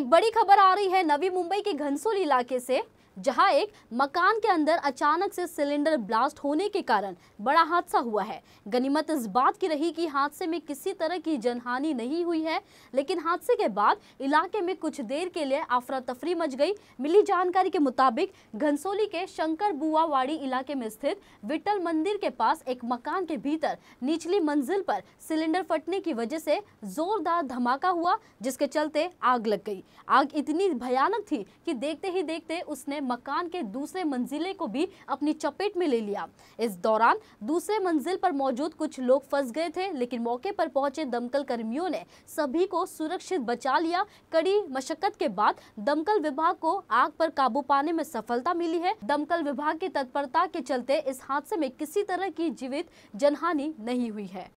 एक बड़ी खबर आ रही है नवी मुंबई के घनसोल इलाके से जहां एक मकान के अंदर अचानक से सिलेंडर ब्लास्ट होने के कारण बड़ा हादसा हुआ है गनीमत इस बात की रही कि हादसे में किसी तरह की जनहानि नहीं हुई है लेकिन हादसे के बाद इलाके में कुछ देर के लिए अफरा तफरी मच गई मिली जानकारी के मुताबिक घनसोली के शंकर बुआवाड़ी इलाके में स्थित विट्ठल मंदिर के पास एक मकान के भीतर निचली मंजिल पर सिलेंडर फटने की वजह से जोरदार धमाका हुआ जिसके चलते आग लग गई आग इतनी भयानक थी कि देखते ही देखते उसने मकान के दूसरे मंजिले को भी अपनी चपेट में ले लिया इस दौरान दूसरे मंजिल पर मौजूद कुछ लोग फंस गए थे लेकिन मौके पर पहुंचे दमकल कर्मियों ने सभी को सुरक्षित बचा लिया कड़ी मशक्कत के बाद दमकल विभाग को आग पर काबू पाने में सफलता मिली है दमकल विभाग की तत्परता के चलते इस हादसे में किसी तरह की जीवित जनहानि नहीं हुई है